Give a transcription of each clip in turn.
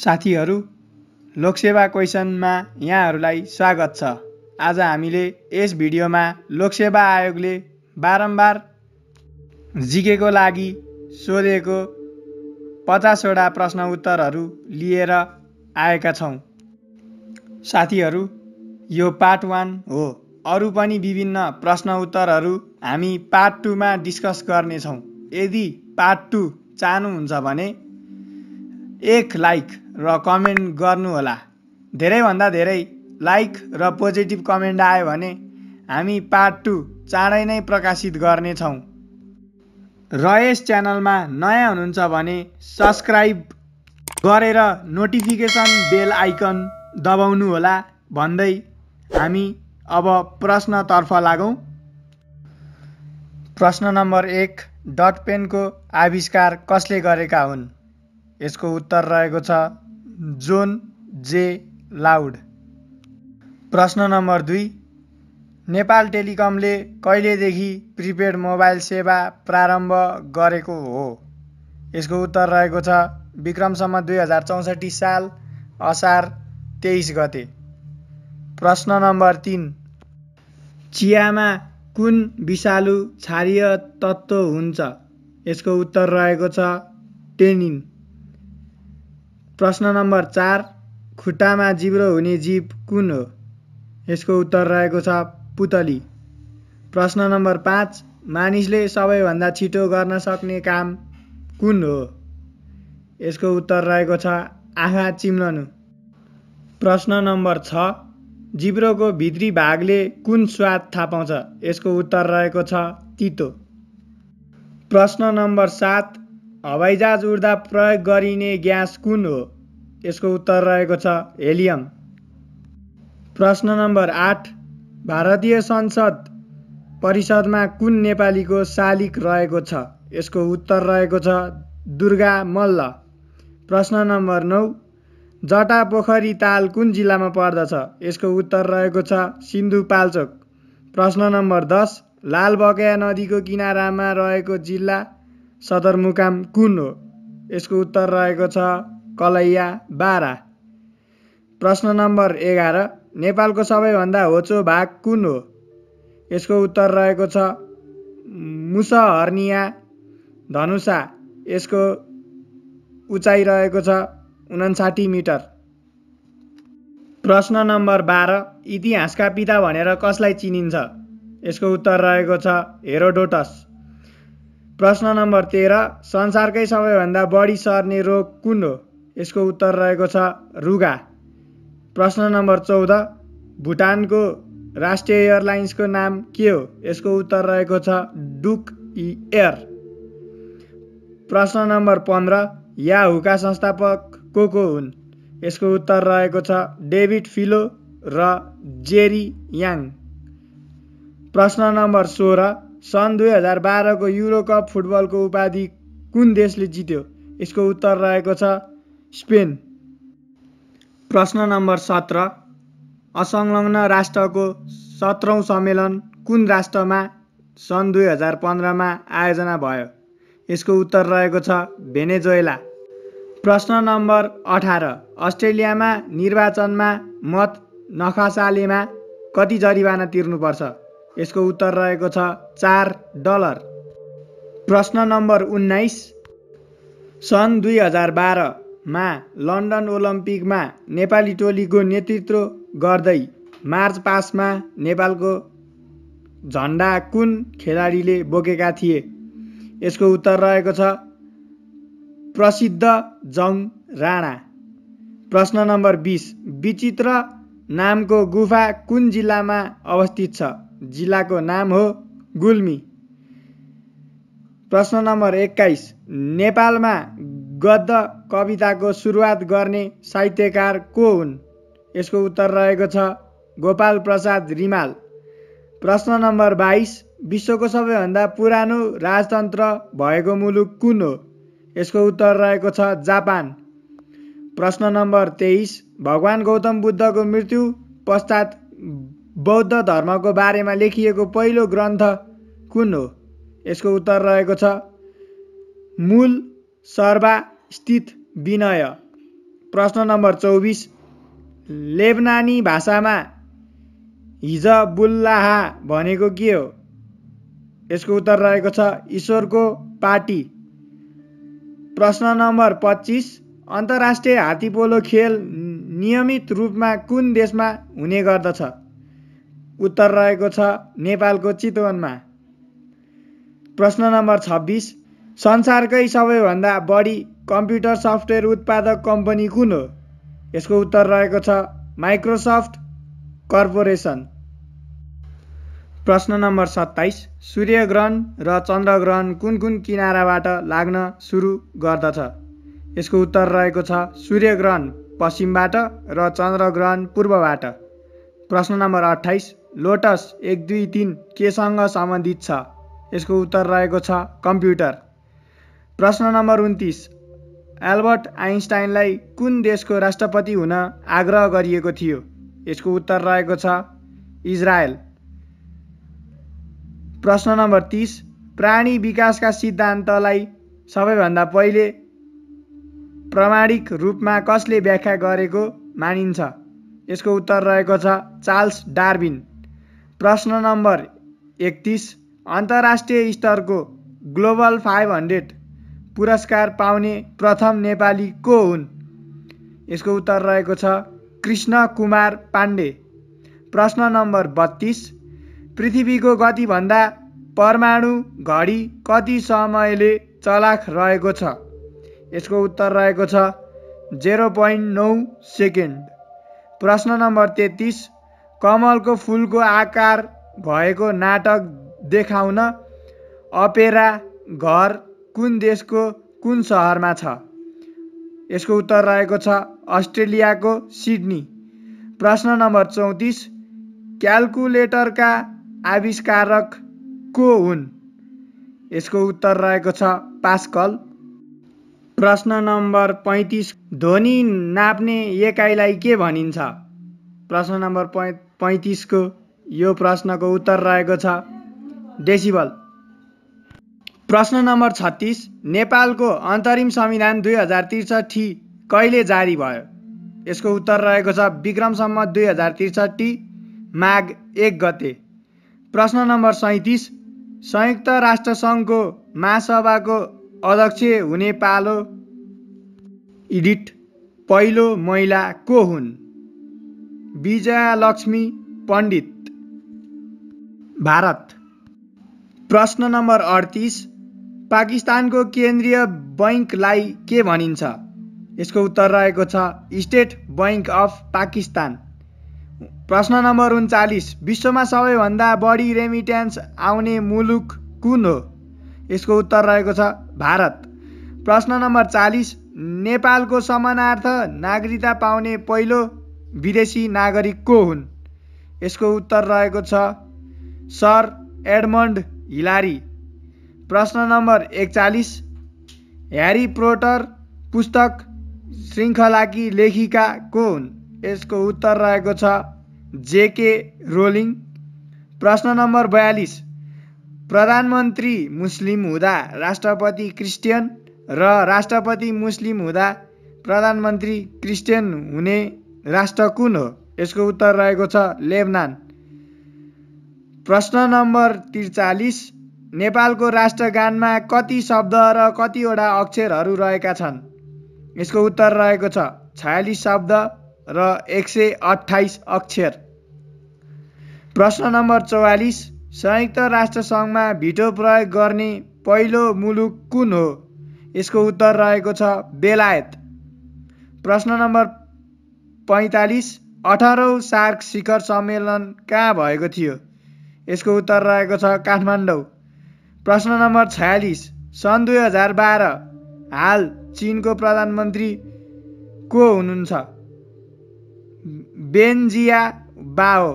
साथीहरू लोकसेवा क्वेसनमा यहाँहरूलाई स्वागत छ आज हामीले यस भिडियोमा लोकसेवा आयोगले बारम्बार जिकेको लागि सोधेको पचासवटा प्रश्न उत्तरहरू लिएर आएका छौँ साथीहरू यो पार्ट वान हो अरू पनि विभिन्न प्रश्न उत्तरहरू हामी पार्ट टूमा डिस्कस गर्नेछौँ यदि पार्ट टू चाहनुहुन्छ भने एक लाइक र कमेन्ट गर्नुहोला धेरैभन्दा धेरै लाइक र पोजिटिभ कमेन्ट आयो भने हामी पार्ट टू चाँडै नै प्रकाशित गर्नेछौँ र यस च्यानलमा नयाँ हुनुहुन्छ भने सब्सक्राइब गरेर नोटिफिकेसन बेल आइकन दबाउनु होला भन्दै हामी अब प्रश्नतर्फ लागौँ प्रश्न नम्बर एक डट पेनको आविष्कार कसले गरेका हुन् यसको उत्तर रहेको छ जोन जे लाउड प्रश्न नम्बर दुई नेपाल टेलिकमले कहिलेदेखि प्रिपेड मोबाइल सेवा प्रारम्भ गरेको हो यसको उत्तर रहेको छ विक्रमसम्म दुई हजार चौसठी साल असार तेइस गते प्रश्न नम्बर तिन चियामा कुन विषालु क्षारीय तत्त्व हुन्छ यसको उत्तर रहेको छ टेनिन प्रश्न नम्बर चार खुट्टामा जिब्रो हुने जीव कुन हो यसको उत्तर रहेको छ पुतली प्रश्न नम्बर पाँच मानिसले सबैभन्दा छिटो गर्न सक्ने काम कुन हो यसको उत्तर रहेको छ आँखा चिम्लनु प्रश्न नम्बर छ जिब्रोको भित्री भागले कुन स्वाद थाहा पाउँछ यसको उत्तर रहेको छ तितो प्रश्न नम्बर सात हवाईजहाज उड्दा प्रयोग गरिने ग्यास कुन हो यसको उत्तर रहेको छ हेलियम प्रश्न नम्बर आठ भारतीय संसद परिषदमा कुन नेपालीको शालिक रहेको छ यसको उत्तर रहेको छ दुर्गा मल्ल प्रश्न नम्बर नौ जटा पोखरी ताल कुन जिल्लामा पर्दछ यसको उत्तर रहेको छ सिन्धुपाल्चोक प्रश्न नम्बर दस लालबकया नदीको किनारामा रहेको जिल्ला सदरमुकाम कुन हो यसको उत्तर रहेको छ कलैया बारा प्रश्न नम्बर एघार नेपालको सबैभन्दा होचो भाग कुन हो यसको उत्तर रहेको छ मुसहर्निया धनुषा यसको उचाइ रहेको छ उनासाठी मिटर प्रश्न नम्बर बाह्र इतिहासका पिता भनेर कसलाई चिनिन्छ यसको उत्तर रहेको छ हेरोडोटस प्रश्न नम्बर तेह्र संसारकै सबैभन्दा बढी सर्ने रोग कुन हो यसको उत्तर रहेको छ रुगा प्रश्न नम्बर चौध भुटानको राष्ट्रिय एयरलाइन्सको नाम के हो यसको उत्तर रहेको छ डुक एयर प्रश्न नम्बर पन्ध्र या हुका संस्थापक को को हुन् यसको उत्तर रहेको छ डेभिड फिलो र जेरी याङ प्रश्न नम्बर सोह्र सन् दुई हजार बाह्रको युरोकप फुटबलको उपाधि कुन देशले जित्यो यसको उत्तर रहेको छ स्पेन प्रश्न नम्बर सत्र असंलग्न राष्ट्रको सत्रौँ सम्मेलन कुन राष्ट्रमा सन् दुई हजार पन्ध्रमा आयोजना भयो यसको उत्तर रहेको छ भेनेजोएला प्रश्न नम्बर अठार अस्ट्रेलियामा निर्वाचनमा मत नखसालेमा कति जरिवाना तिर्नुपर्छ यसको उत्तर रहेको छ चार डलर प्रश्न नम्बर उन्नाइस सन् दुई हजार बाह्रमा लन्डन ओलम्पिकमा नेपाली टोलीको नेतृत्व गर्दै मार्च पासमा नेपालको झन्डा कुन खेलाडीले बोकेका थिए यसको उत्तर रहेको छ प्रसिद्ध जङ राणा प्रश्न नम्बर बिस विचित्र नामको गुफा कुन जिल्लामा अवस्थित छ जिल्लाको नाम हो गुल्मी प्रश्न नम्बर एक्काइस नेपालमा गद्य कविताको सुरुवात गर्ने साहित्यकार को हुन् यसको उत्तर रहेको छ गोपाल प्रसाद रिमाल प्रश्न नम्बर बाइस विश्वको सबैभन्दा पुरानो राजतन्त्र भएको मुलुक कुन हो यसको उत्तर रहेको छ जापान प्रश्न नम्बर तेइस भगवान् गौतम बुद्धको मृत्यु पश्चात बौद्ध धर्मको बारेमा लेखिएको पहिलो ग्रन्थ कुन हो यसको उत्तर रहेको छ मूल सर्वास्थित विनय प्रश्न नम्बर चौबिस लेबनानी भाषामा हिजबुल्लाह भनेको के हो यसको उत्तर रहेको छ ईश्वरको पार्टी प्रश्न नम्बर पच्चिस अन्तर्राष्ट्रिय हात्तीपोलो खेल नियमित रूपमा कुन देशमा हुने गर्दछ उत्तर रहेको छ नेपालको चितवनमा प्रश्न नम्बर छब्बिस संसारकै सबैभन्दा बढी कम्प्युटर सफ्टवेयर उत्पादक कम्पनी कुन हो यसको उत्तर रहेको छ माइक्रोसफ्ट कर्पोरेसन प्रश्न नम्बर सत्ताइस सूर्य ग्रहण र चन्द्र ग्रहण कुन कुन किनाराबाट लाग्न सुरु गर्दछ यसको उत्तर रहेको छ सूर्य ग्रहण पश्चिमबाट र चन्द्र ग्रहण पूर्वबाट प्रश्न नम्बर अठाइस लोटस एक दुई तिन केसँग सम्बन्धित छ यसको उत्तर रहेको छ कम्प्युटर प्रश्न नम्बर उन्तिस एल्बर्ट आइन्स्टाइनलाई कुन देशको राष्ट्रपति हुन आग्रह गरिएको थियो यसको उत्तर रहेको छ इजरायल प्रश्न नम्बर तिस प्राणी विकासका सिद्धान्तलाई सबैभन्दा पहिले प्रमाणिक रूपमा कसले व्याख्या गरेको मानिन्छ यसको उत्तर रहेको छ चार्ल्स डार्बिन प्रश्न नम्बर एकतिस अन्तर्राष्ट्रिय स्तरको ग्लोबल फाइभ हन्ड्रेड पुरस्कार पाउने प्रथम नेपाली को हुन् यसको उत्तर रहेको छ कृष्ण कुमार पाण्डे प्रश्न नम्बर बत्तिस पृथ्वीको गतिभन्दा परमाणु घडी कति समयले चलाख रहेको छ यसको उत्तर रहेको छ जेरो पोइन्ट नौ सेकेन्ड प्रश्न नम्बर तेत्तिस कमलको फुलको आकार भएको नाटक देखाउन अपेरा घर कुन देशको कुन सहरमा छ यसको उत्तर रहेको छ अस्ट्रेलियाको सिडनी प्रश्न नम्बर चौतिस क्यालकुलेटरका आविष्कारक को हुन् यसको उत्तर रहेको छ पास्कल प्रश्न नम्बर पैँतिस ध्वनि नाप्ने एकाइलाई के भनिन्छ प्रश्न नम्बर पै पैँतिसको यो प्रश्नको उत्तर रहेको छ डेसिबल प्रश्न नम्बर छत्तिस नेपालको अन्तरिम संविधान दुई हजार त्रिसठी कहिले जारी भयो यसको उत्तर रहेको छ विक्रमसम्म दुई हजार त्रिसठी माघ एक गते प्रश्न नम्बर सैँतिस संयुक्त राष्ट्रसङ्घको महासभाको अध्यक्ष हुने पालो इडिट पहिलो महिला को हुन् विजयालक्ष्मी पण्डित भारत प्रश्न नम्बर अडतिस पाकिस्तानको केन्द्रीय बैङ्कलाई के भनिन्छ यसको उत्तर रहेको छ स्टेट बैङ्क अफ पाकिस्तान प्रश्न नम्बर उन्चालिस विश्वमा सबैभन्दा बढी रेमिट्यान्स आउने मुलुक कुन हो यसको उत्तर रहेको छ भारत प्रश्न नम्बर चालिस नेपालको समानार्थ नागरिकता पाउने पहिलो विदेशी नागरिक को हुन् यसको उत्तर रहेको छ सर एडमन्ड हिलारी प्रश्न नम्बर एकचालिस ह्यारी प्रोटर पुस्तक श्रृङ्खलाकी लेखिका को हुन् यसको उत्तर रहेको छ जेके रोलिङ प्रश्न नम्बर बयालिस प्रधानमन्त्री मुस्लिम हुँदा राष्ट्रपति क्रिस्टियन र राष्ट्रपति मुस्लिम हुँदा प्रधानमन्त्री क्रिस्टियन हुने राष्ट्र कुन हो यसको उत्तर रहेको छ लेबनान प्रश्न नम्बर त्रिचालिस नेपालको राष्ट्रगानमा कति शब्द र कतिवटा अक्षरहरू रहेका छन् यसको उत्तर रहेको छ छयालिस शब्द र एक सय अठाइस अक्षर प्रश्न नम्बर चौवालिस संयुक्त राष्ट्रसङ्घमा भिटो प्रयोग गर्ने पहिलो मुलुक कुन हो यसको उत्तर रहेको छ बेलायत प्रश्न नम्बर पैँतालिस अठारौँ सार्क शिखर सम्मेलन कहाँ भएको थियो यसको उत्तर रहेको छ काठमाडौँ प्रश्न नम्बर छयालिस सन् दुई हजार बाह्र हाल चिनको प्रधानमन्त्री को हुनुहुन्छ बेन्जिया बाओ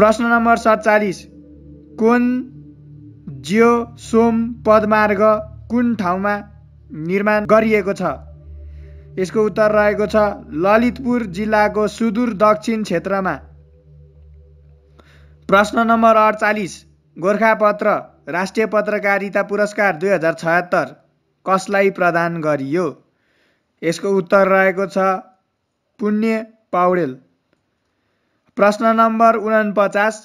प्रश्न नम्बर सत्तालिस कुन जियो सोम पदमार्ग कुन ठाउँमा निर्माण गरिएको छ यसको उत्तर रहेको छ ललितपुर जिल्लाको सुदूर दक्षिण क्षेत्रमा प्रश्न नम्बर अडचालिस गोर्खापत्र राष्ट्रिय पत्रकारिता पुरस्कार दुई हजार छयत्तर कसलाई प्रदान गरियो यसको उत्तर रहेको छ पुण्य पौडेल प्रश्न नम्बर उनापचास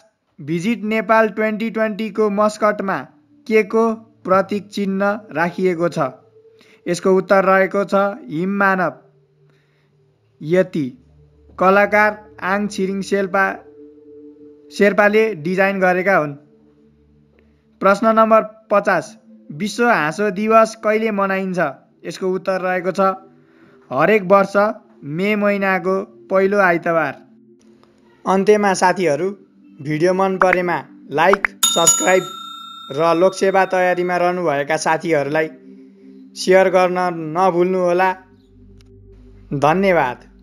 भिजिट नेपाल ट्वेन्टी ट्वेन्टीको मस्कटमा के को प्रतीक चिन्ह राखिएको छ यसको उत्तर रहेको छ हिममानव यति कलाकार आङ छिरिङ शेर्पा शेर्पाले डिजाइन गरेका हुन् प्रश्न नम्बर पचास विश्व हाँसो दिवस कहिले मनाइन्छ यसको उत्तर रहेको छ हरेक वर्ष मे महिनाको पहिलो आइतबार अन्त्यमा साथीहरू भिडियो मन परेमा लाइक सब्सक्राइब र लोकसेवा तयारीमा रहनुभएका साथीहरूलाई सेयर गर्न नभुल्नुहोला धन्यवाद